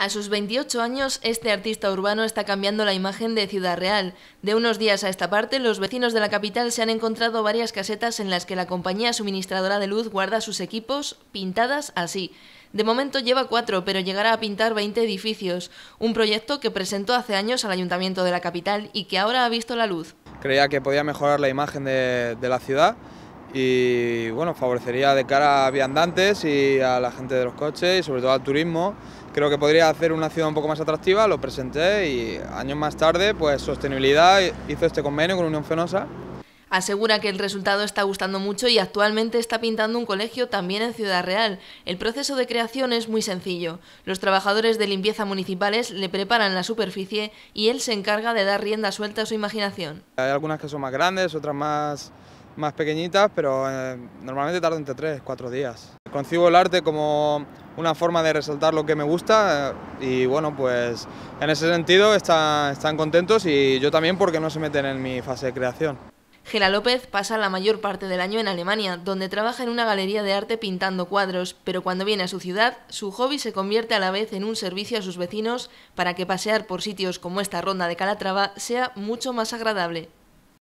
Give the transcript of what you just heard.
A sus 28 años, este artista urbano está cambiando la imagen de Ciudad Real. De unos días a esta parte, los vecinos de la capital se han encontrado varias casetas en las que la compañía suministradora de luz guarda sus equipos pintadas así. De momento lleva cuatro, pero llegará a pintar 20 edificios, un proyecto que presentó hace años al ayuntamiento de la capital y que ahora ha visto la luz. Creía que podía mejorar la imagen de, la ciudad y bueno, favorecería de cara a viandantes y a la gente de los coches y sobre todo al turismo. Creo que podría hacer una ciudad un poco más atractiva, lo presenté y años más tarde, pues Sostenibilidad hizo este convenio con Unión Fenosa. Asegura que el resultado está gustando mucho y actualmente está pintando un colegio también en Ciudad Real. El proceso de creación es muy sencillo. Los trabajadores de limpieza municipales le preparan la superficie y él se encarga de dar rienda suelta a su imaginación. Hay algunas que son más grandes, otras más más pequeñitas, pero eh, normalmente tardan entre 3, cuatro días. Concibo el arte como una forma de resaltar lo que me gusta eh, y bueno, pues en ese sentido están contentos y yo también porque no se meten en mi fase de creación. Gela López pasa la mayor parte del año en Alemania, donde trabaja en una galería de arte pintando cuadros, pero cuando viene a su ciudad, su hobby se convierte a la vez en un servicio a sus vecinos para que pasear por sitios como esta ronda de Calatrava sea mucho más agradable.